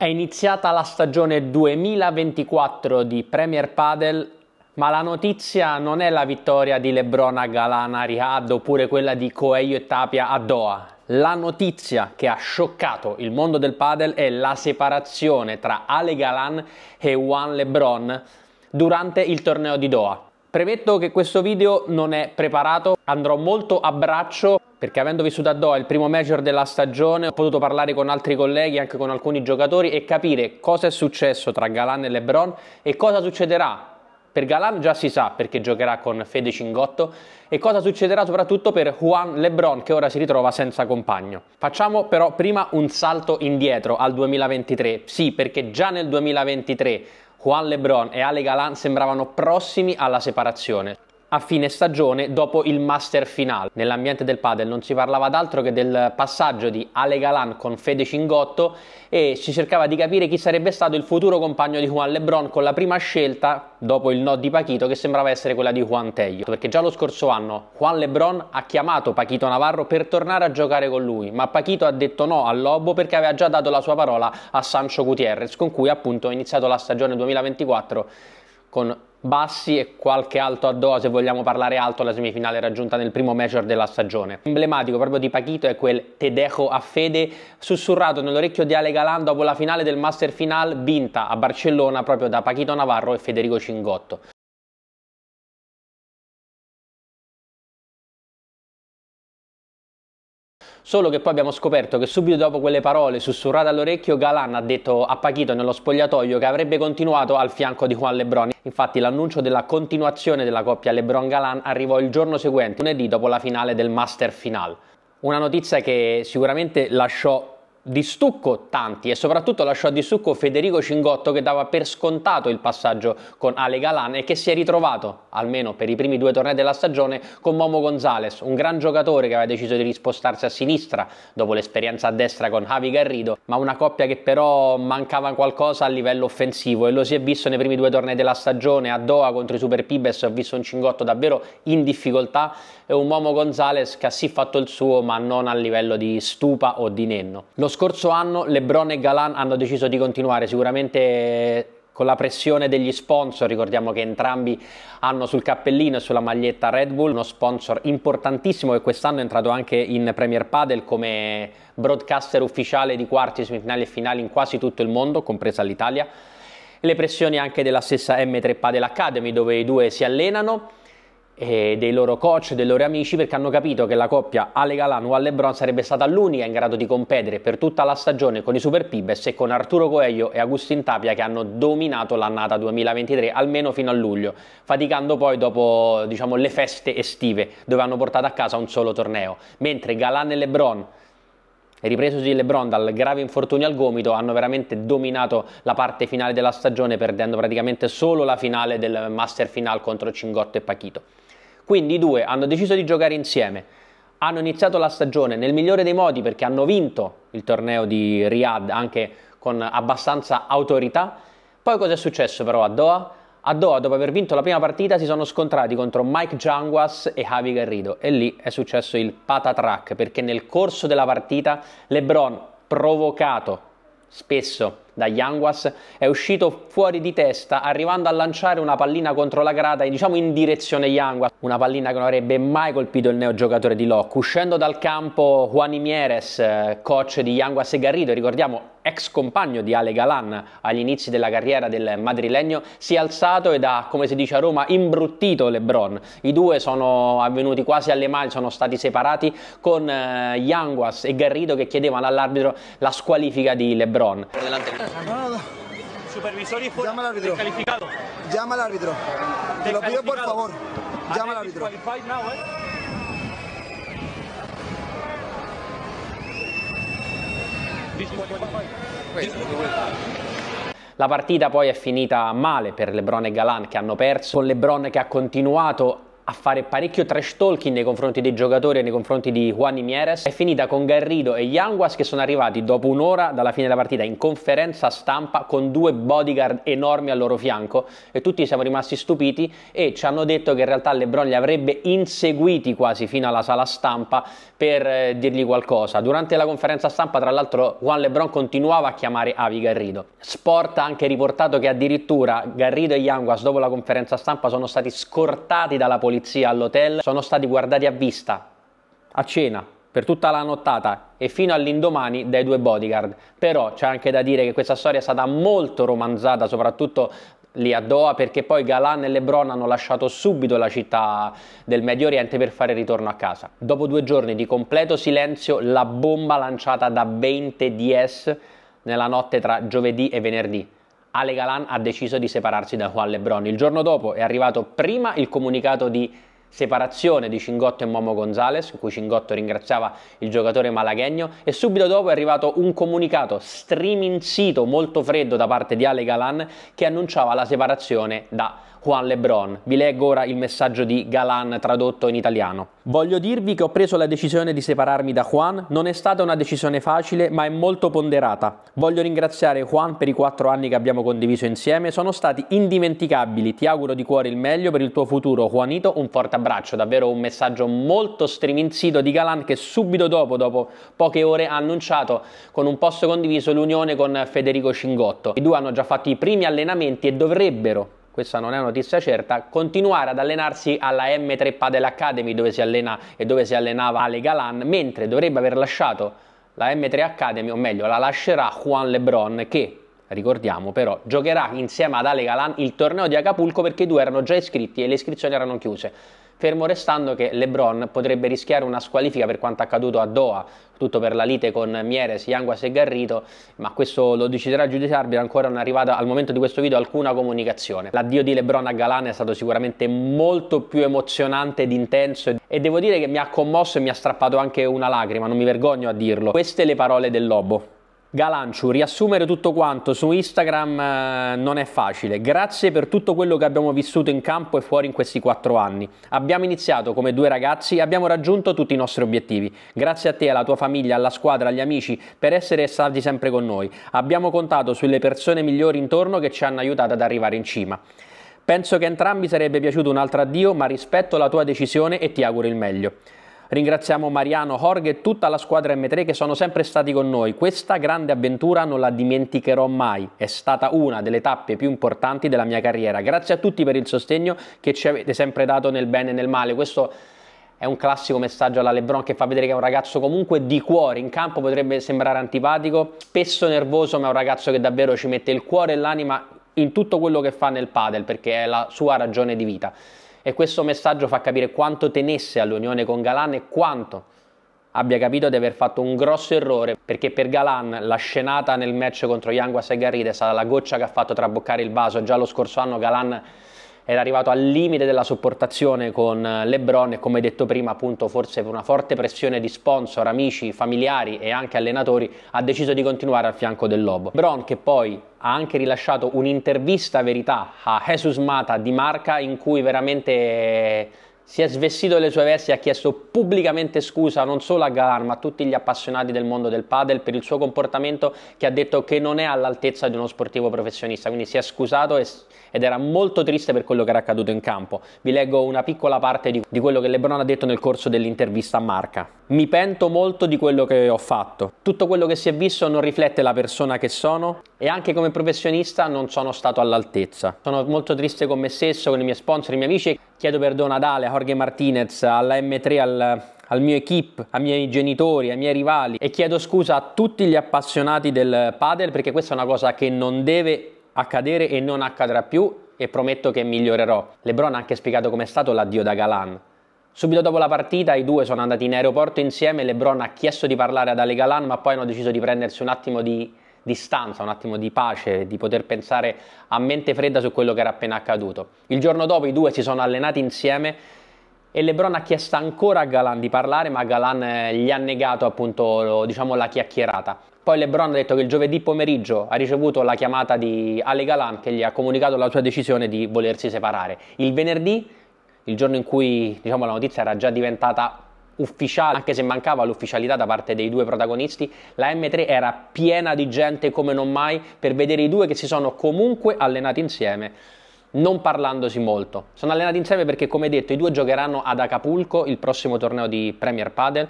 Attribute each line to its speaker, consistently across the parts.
Speaker 1: È iniziata la stagione 2024 di Premier Padel, ma la notizia non è la vittoria di Lebron a Galana a oppure quella di Coelho e Tapia a Doha. La notizia che ha scioccato il mondo del padel è la separazione tra Ale Galan e Juan Lebron durante il torneo di Doha. Premetto che questo video non è preparato, andrò molto a braccio perché avendo vissuto a Doha il primo major della stagione ho potuto parlare con altri colleghi, anche con alcuni giocatori e capire cosa è successo tra Galan e LeBron e cosa succederà. Per Galan già si sa perché giocherà con Fede Cingotto e cosa succederà soprattutto per Juan LeBron che ora si ritrova senza compagno. Facciamo però prima un salto indietro al 2023. Sì, perché già nel 2023 Juan Lebron e Ale Galan sembravano prossimi alla separazione a fine stagione dopo il master finale. Nell'ambiente del padel non si parlava d'altro che del passaggio di Ale Galan con Fede Cingotto e si cercava di capire chi sarebbe stato il futuro compagno di Juan Lebron con la prima scelta dopo il no di Paquito che sembrava essere quella di Juan Teglio, perché già lo scorso anno Juan Lebron ha chiamato Paquito Navarro per tornare a giocare con lui, ma Paquito ha detto no al Lobo perché aveva già dato la sua parola a Sancho Gutierrez con cui appunto ha iniziato la stagione 2024 con bassi e qualche alto addosso se vogliamo parlare alto alla semifinale raggiunta nel primo major della stagione. Emblematico proprio di Pachito è quel te a fede sussurrato nell'orecchio di Ale Galan dopo la finale del Master Final vinta a Barcellona proprio da Pachito Navarro e Federico Cingotto. Solo che poi abbiamo scoperto che subito dopo quelle parole sussurrate all'orecchio, Galan ha detto a Pachito nello spogliatoio che avrebbe continuato al fianco di Juan Lebron. Infatti l'annuncio della continuazione della coppia Lebron-Galan arrivò il giorno seguente, lunedì dopo la finale del Master Final. Una notizia che sicuramente lasciò di stucco tanti e soprattutto lasciò di stucco Federico Cingotto che dava per scontato il passaggio con Ale Galan e che si è ritrovato, almeno per i primi due tornei della stagione, con Momo Gonzales, un gran giocatore che aveva deciso di rispostarsi a sinistra dopo l'esperienza a destra con Javi Garrido, ma una coppia che però mancava qualcosa a livello offensivo e lo si è visto nei primi due tornei della stagione a Doha contro i Super Pibes, ho visto un Cingotto davvero in difficoltà e un Momo Gonzalez che ha sì fatto il suo ma non a livello di stupa o di nenno. Lo scorso anno Lebron e Galan hanno deciso di continuare sicuramente eh, con la pressione degli sponsor, ricordiamo che entrambi hanno sul cappellino e sulla maglietta Red Bull, uno sponsor importantissimo che quest'anno è entrato anche in Premier Padel come broadcaster ufficiale di quarti, semifinali e finali in quasi tutto il mondo, compresa l'Italia. Le pressioni anche della stessa M3 Padel Academy dove i due si allenano eh, dei loro coach, dei loro amici, perché hanno capito che la coppia Ale Galan o Lebron sarebbe stata l'unica in grado di competere per tutta la stagione con i Super Pibes e con Arturo Coelho e Agustin Tapia che hanno dominato l'annata 2023, almeno fino a luglio, faticando poi dopo diciamo, le feste estive, dove hanno portato a casa un solo torneo. Mentre Galan e Lebron ripresosi LeBron dal grave infortunio al gomito, hanno veramente dominato la parte finale della stagione, perdendo praticamente solo la finale del Master Final contro Cingotto e Pachito. Quindi i due hanno deciso di giocare insieme, hanno iniziato la stagione nel migliore dei modi perché hanno vinto il torneo di Riyadh anche con abbastanza autorità. Poi cosa è successo però a Doha? A Doha, dopo aver vinto la prima partita, si sono scontrati contro Mike Janguas e Javi Garrido e lì è successo il patatrack perché nel corso della partita LeBron, provocato spesso dagli Anguas, è uscito fuori di testa arrivando a lanciare una pallina contro la grada diciamo in direzione Yanguas, una pallina che non avrebbe mai colpito il neogiocatore di Locke. Uscendo dal campo Juan Imieres, eh, coach di Yanguas e Garrido, ricordiamo ex compagno di Ale Galan agli inizi della carriera del madrilegno, si è alzato ed ha, come si dice a Roma, imbruttito Lebron. I due sono avvenuti quasi alle mani, sono stati separati con eh, Yanguas e Garrido che chiedevano all'arbitro la squalifica di Lebron. Supervisori fuori. Llama al árbitro. Llama al árbitro. Te lo pido por favor. Chiama l'arbitro. La partita poi è finita male per Lebron e Galan che hanno perso, con Lebron che ha continuato a fare parecchio trash talking nei confronti dei giocatori e nei confronti di Juan Imieres. È finita con Garrido e Yanguas che sono arrivati dopo un'ora dalla fine della partita in conferenza stampa con due bodyguard enormi al loro fianco e tutti siamo rimasti stupiti e ci hanno detto che in realtà LeBron li avrebbe inseguiti quasi fino alla sala stampa per eh, dirgli qualcosa. Durante la conferenza stampa tra l'altro Juan LeBron continuava a chiamare Avi Garrido. Sport ha anche riportato che addirittura Garrido e Yanguas dopo la conferenza stampa sono stati scortati dalla polizia polizia all'hotel sono stati guardati a vista, a cena, per tutta la nottata e fino all'indomani dai due bodyguard. Però c'è anche da dire che questa storia è stata molto romanzata, soprattutto lì a Doha perché poi Galan e Lebron hanno lasciato subito la città del Medio Oriente per fare ritorno a casa. Dopo due giorni di completo silenzio, la bomba lanciata da 20 DS nella notte tra giovedì e venerdì Ale Galan ha deciso di separarsi da Juan Lebron. Il giorno dopo è arrivato prima il comunicato di separazione di Cingotto e Momo Gonzales, in cui Cingotto ringraziava il giocatore malaghegno, e subito dopo è arrivato un comunicato streaming sito molto freddo da parte di Ale Galan che annunciava la separazione da Juan Lebron. Vi leggo ora il messaggio di Galan tradotto in italiano. Voglio dirvi che ho preso la decisione di separarmi da Juan, non è stata una decisione facile ma è molto ponderata. Voglio ringraziare Juan per i quattro anni che abbiamo condiviso insieme, sono stati indimenticabili, ti auguro di cuore il meglio per il tuo futuro Juanito, un forte abbraccio braccio, davvero un messaggio molto striminzito di Galan che subito dopo, dopo poche ore, ha annunciato con un posto condiviso l'unione con Federico Cingotto. I due hanno già fatto i primi allenamenti e dovrebbero questa non è una notizia certa, continuare ad allenarsi alla M3 Padel Academy dove si allena e dove si allenava Ale Galan, mentre dovrebbe aver lasciato la M3 Academy, o meglio, la lascerà Juan Lebron che ricordiamo però, giocherà insieme ad Ale Galan il torneo di Acapulco perché i due erano già iscritti e le iscrizioni erano chiuse fermo restando che LeBron potrebbe rischiare una squalifica per quanto accaduto a Doha, tutto per la lite con Mieres, Yanguas e Garrito, ma questo lo deciderà il giudice arbitro, ancora non è arrivata al momento di questo video alcuna comunicazione. L'addio di LeBron a Galane è stato sicuramente molto più emozionante ed intenso e devo dire che mi ha commosso e mi ha strappato anche una lacrima, non mi vergogno a dirlo. Queste le parole del Lobo. Galanciu, riassumere tutto quanto su Instagram eh, non è facile. Grazie per tutto quello che abbiamo vissuto in campo e fuori in questi quattro anni. Abbiamo iniziato come due ragazzi e abbiamo raggiunto tutti i nostri obiettivi. Grazie a te, alla tua famiglia, alla squadra, agli amici per essere stati sempre con noi. Abbiamo contato sulle persone migliori intorno che ci hanno aiutato ad arrivare in cima. Penso che entrambi sarebbe piaciuto un altro addio, ma rispetto la tua decisione e ti auguro il meglio. Ringraziamo Mariano, Jorge e tutta la squadra M3 che sono sempre stati con noi. Questa grande avventura non la dimenticherò mai. È stata una delle tappe più importanti della mia carriera. Grazie a tutti per il sostegno che ci avete sempre dato nel bene e nel male. Questo è un classico messaggio alla Lebron che fa vedere che è un ragazzo comunque di cuore in campo potrebbe sembrare antipatico spesso nervoso ma è un ragazzo che davvero ci mette il cuore e l'anima in tutto quello che fa nel padel perché è la sua ragione di vita e questo messaggio fa capire quanto tenesse all'unione con Galan e quanto abbia capito di aver fatto un grosso errore perché per Galan la scenata nel match contro Yanguas e Garrida è stata la goccia che ha fatto traboccare il vaso già lo scorso anno Galan era arrivato al limite della sopportazione con eh, LeBron e come detto prima appunto forse per una forte pressione di sponsor, amici, familiari e anche allenatori ha deciso di continuare al fianco del Lobo. LeBron che poi ha anche rilasciato un'intervista verità a Jesus Mata di Marca in cui veramente si è svestito delle sue vesti e ha chiesto pubblicamente scusa non solo a Galan ma a tutti gli appassionati del mondo del padel per il suo comportamento che ha detto che non è all'altezza di uno sportivo professionista, quindi si è scusato ed era molto triste per quello che era accaduto in campo. Vi leggo una piccola parte di, di quello che Lebron ha detto nel corso dell'intervista a Marca. Mi pento molto di quello che ho fatto. Tutto quello che si è visto non riflette la persona che sono e anche come professionista non sono stato all'altezza. Sono molto triste con me stesso, con i miei sponsor, i miei amici chiedo perdono ad Ale, a Jorge Martinez, alla M3, al, al mio equip, ai miei genitori, ai miei rivali e chiedo scusa a tutti gli appassionati del padel perché questa è una cosa che non deve accadere e non accadrà più e prometto che migliorerò. Lebron ha anche spiegato come è stato l'addio da Galan. Subito dopo la partita i due sono andati in aeroporto insieme, Lebron ha chiesto di parlare ad Ale Galan ma poi hanno deciso di prendersi un attimo di distanza, un attimo di pace, di poter pensare a mente fredda su quello che era appena accaduto. Il giorno dopo i due si sono allenati insieme e Lebron ha chiesto ancora a Galan di parlare, ma Galan eh, gli ha negato appunto diciamo, la chiacchierata. Poi Lebron ha detto che il giovedì pomeriggio ha ricevuto la chiamata di Ale Galan che gli ha comunicato la sua decisione di volersi separare. Il venerdì, il giorno in cui diciamo, la notizia era già diventata ufficiale, anche se mancava l'ufficialità da parte dei due protagonisti, la M3 era piena di gente come non mai per vedere i due che si sono comunque allenati insieme non parlandosi molto. Sono allenati insieme perché, come detto, i due giocheranno ad Acapulco il prossimo torneo di Premier Padel,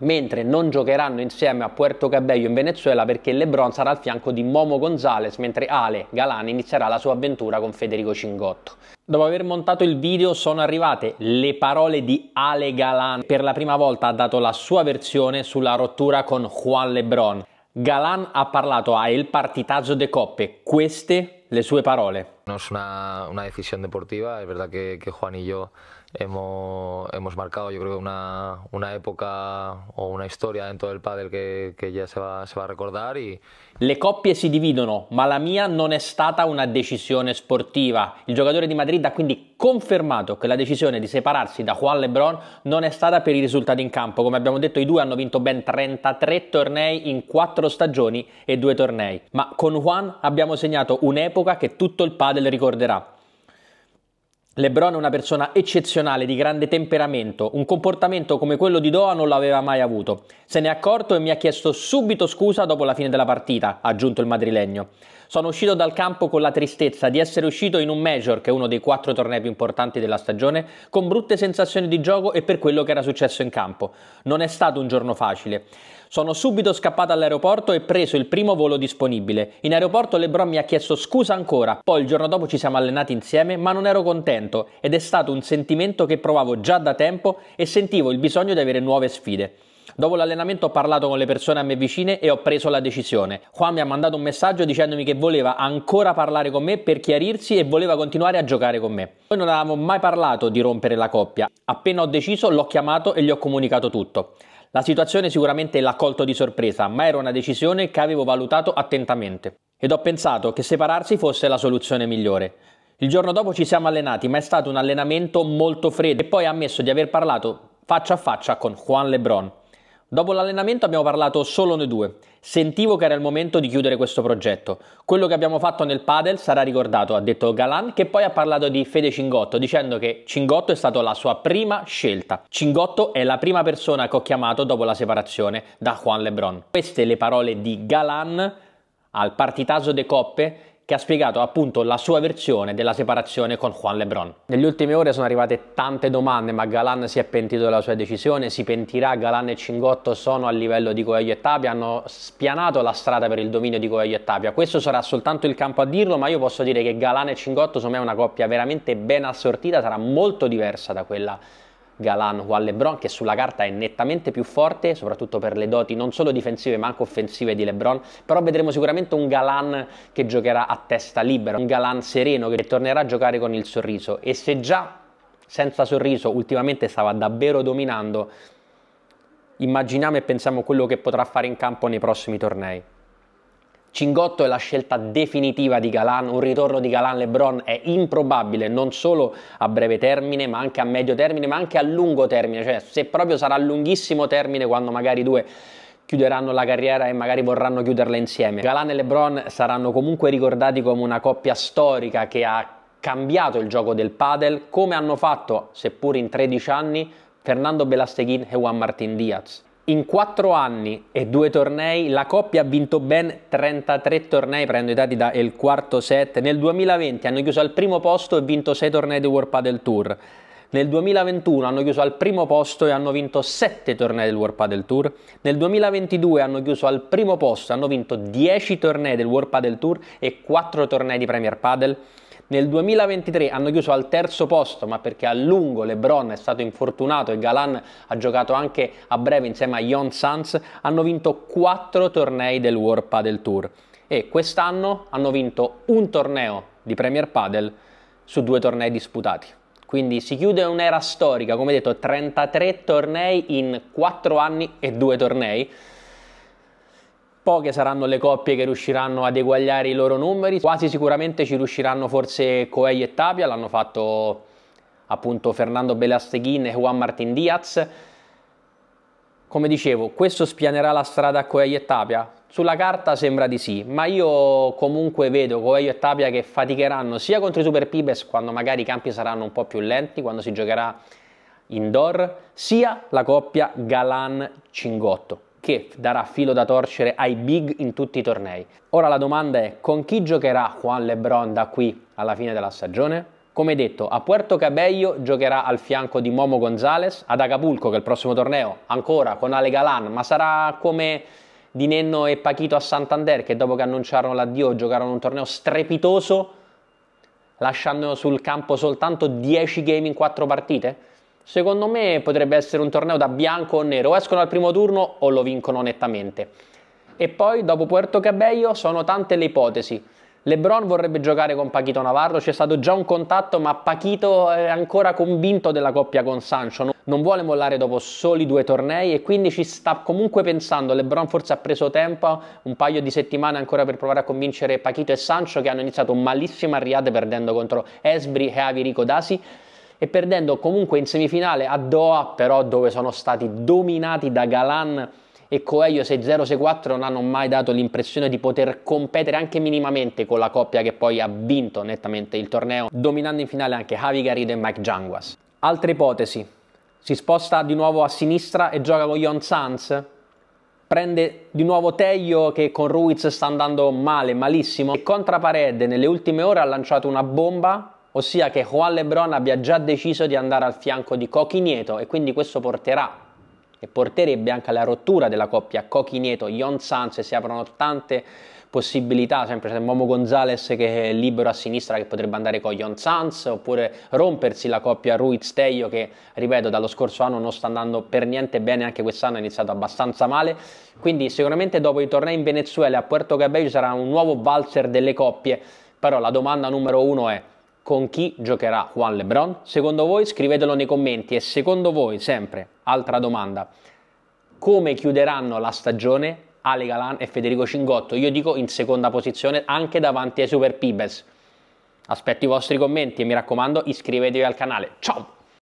Speaker 1: mentre non giocheranno insieme a Puerto Cabello in Venezuela perché LeBron sarà al fianco di Momo Gonzalez, mentre Ale Galan inizierà la sua avventura con Federico Cingotto. Dopo aver montato il video sono arrivate le parole di Ale Galan. Per la prima volta ha dato la sua versione sulla rottura con Juan LeBron. Galan ha parlato a El Partitazzo de Coppe. Queste No es una, decisión deportiva, es verdad que Juan y yo hemos, hemos marcado yo creo una, una época o una historia dentro del padel che già se va, se va, a ricordare. E... Le coppie si dividono, ma la mia non è stata una decisione sportiva. Il giocatore di Madrid ha quindi confermato che la decisione di separarsi da Juan Lebron non è stata per i risultati in campo. Come abbiamo detto, i due hanno vinto ben 33 tornei in 4 stagioni e 2 tornei. Ma con Juan abbiamo segnato un'epoca che tutto il padel ricorderà LeBron è una persona eccezionale, di grande temperamento, un comportamento come quello di Doha non l'aveva mai avuto. Se n'è accorto e mi ha chiesto subito scusa dopo la fine della partita, ha aggiunto il madrilegno. Sono uscito dal campo con la tristezza di essere uscito in un major, che è uno dei quattro tornei più importanti della stagione, con brutte sensazioni di gioco e per quello che era successo in campo. Non è stato un giorno facile. Sono subito scappato all'aeroporto e preso il primo volo disponibile. In aeroporto Lebron mi ha chiesto scusa ancora, poi il giorno dopo ci siamo allenati insieme, ma non ero contento ed è stato un sentimento che provavo già da tempo e sentivo il bisogno di avere nuove sfide. Dopo l'allenamento ho parlato con le persone a me vicine e ho preso la decisione. Juan mi ha mandato un messaggio dicendomi che voleva ancora parlare con me per chiarirsi e voleva continuare a giocare con me. Noi non avevamo mai parlato di rompere la coppia. Appena ho deciso l'ho chiamato e gli ho comunicato tutto. La situazione sicuramente l'ha colto di sorpresa, ma era una decisione che avevo valutato attentamente. Ed ho pensato che separarsi fosse la soluzione migliore. Il giorno dopo ci siamo allenati, ma è stato un allenamento molto freddo e poi ha ammesso di aver parlato faccia a faccia con Juan Lebron. Dopo l'allenamento abbiamo parlato solo noi due. Sentivo che era il momento di chiudere questo progetto. Quello che abbiamo fatto nel padel sarà ricordato, ha detto Galan, che poi ha parlato di Fede Cingotto, dicendo che Cingotto è stata la sua prima scelta. Cingotto è la prima persona che ho chiamato dopo la separazione da Juan Lebron. Queste le parole di Galan al partitaso de Coppe che ha spiegato appunto la sua versione della separazione con Juan Lebron. Negli ultime ore sono arrivate tante domande, ma Galan si è pentito della sua decisione, si pentirà, Galan e Cingotto sono a livello di Coelho e Tapia, hanno spianato la strada per il dominio di Coelho e Tapia. Questo sarà soltanto il campo a dirlo, ma io posso dire che Galan e Cingotto sono una coppia veramente ben assortita, sarà molto diversa da quella Galan o a LeBron, che sulla carta è nettamente più forte, soprattutto per le doti non solo difensive ma anche offensive di LeBron, però vedremo sicuramente un Galan che giocherà a testa libera, un Galan sereno che tornerà a giocare con il sorriso e se già senza sorriso ultimamente stava davvero dominando, immaginiamo e pensiamo quello che potrà fare in campo nei prossimi tornei. Cingotto è la scelta definitiva di Galan, un ritorno di Galan Lebron è improbabile non solo a breve termine ma anche a medio termine ma anche a lungo termine, cioè se proprio sarà a lunghissimo termine quando magari due chiuderanno la carriera e magari vorranno chiuderla insieme. Galan e Lebron saranno comunque ricordati come una coppia storica che ha cambiato il gioco del padel come hanno fatto, seppur in 13 anni, Fernando Belasteguin e Juan Martín Diaz. In quattro anni e due tornei la coppia ha vinto ben 33 tornei, prendo i dati da El Quarto Set. Nel 2020 hanno chiuso al primo posto e vinto 6 tornei di World Padel Tour. Nel 2021 hanno chiuso al primo posto e hanno vinto 7 tornei del World Padel Tour. Nel 2022 hanno chiuso al primo posto, e hanno vinto 10 tornei del World Padel Tour e 4 tornei di Premier Padel. Nel 2023 hanno chiuso al terzo posto, ma perché a lungo LeBron è stato infortunato e Galan ha giocato anche a breve insieme a Yon Sanz, hanno vinto 4 tornei del World Padel Tour e quest'anno hanno vinto un torneo di Premier Padel su due tornei disputati. Quindi si chiude un'era storica, come detto, 33 tornei in 4 anni e 2 tornei. Poche saranno le coppie che riusciranno ad eguagliare i loro numeri, quasi sicuramente ci riusciranno forse Coelho e Tapia, l'hanno fatto appunto Fernando Belasteghin e Juan Martín Diaz. Come dicevo, questo spianerà la strada a Coelho e Tapia? Sulla carta sembra di sì, ma io comunque vedo Coelho e Tapia che faticheranno sia contro i Super Pibes quando magari i campi saranno un po' più lenti, quando si giocherà indoor, sia la coppia Galan-Cingotto che darà filo da torcere ai big in tutti i tornei. Ora la domanda è con chi giocherà Juan Lebron da qui alla fine della stagione? Come detto, a Puerto Cabello giocherà al fianco di Momo Gonzalez, ad Acapulco che è il prossimo torneo ancora con Ale Galan, ma sarà come di Nenno e Pachito a Santander che dopo che annunciarono l'addio giocarono un torneo strepitoso lasciando sul campo soltanto 10 game in 4 partite? Secondo me potrebbe essere un torneo da bianco o nero, o escono al primo turno o lo vincono nettamente. E poi dopo Puerto Cabello sono tante le ipotesi. LeBron vorrebbe giocare con Paquito Navarro, c'è stato già un contatto, ma Paquito è ancora convinto della coppia con Sancho. Non vuole mollare dopo soli due tornei e quindi ci sta comunque pensando. LeBron forse ha preso tempo, un paio di settimane ancora per provare a convincere Paquito e Sancho che hanno iniziato un malissimo a perdendo contro Esbri e Avi Ricodasi e perdendo comunque in semifinale a Doha, però dove sono stati dominati da Galan e Coelho 6-0-6-4 non hanno mai dato l'impressione di poter competere anche minimamente con la coppia che poi ha vinto nettamente il torneo, dominando in finale anche Javi Garrido e Mike Janguas. Altra ipotesi, si sposta di nuovo a sinistra e gioca con Jon Sanz, prende di nuovo Teglio che con Ruiz sta andando male, malissimo, e contra Pared nelle ultime ore ha lanciato una bomba ossia che Juan Lebron abbia già deciso di andare al fianco di Cochi Nieto e quindi questo porterà e porterebbe anche alla rottura della coppia Cochi Nieto-Yon Sanz e si aprono tante possibilità, sempre c'è Momo Gonzalez che è libero a sinistra che potrebbe andare con Jon Sanz oppure rompersi la coppia Ruiz Teio che ripeto dallo scorso anno non sta andando per niente bene, anche quest'anno è iniziato abbastanza male, quindi sicuramente dopo i tornei in Venezuela a Puerto Cabello ci sarà un nuovo valzer delle coppie, però la domanda numero uno è con chi giocherà Juan Lebron? Secondo voi scrivetelo nei commenti e secondo voi sempre, altra domanda, come chiuderanno la stagione Ale Galan e Federico Cingotto? Io dico in seconda posizione anche davanti ai Super Pibes. Aspetto i vostri commenti e mi raccomando iscrivetevi al canale. Ciao!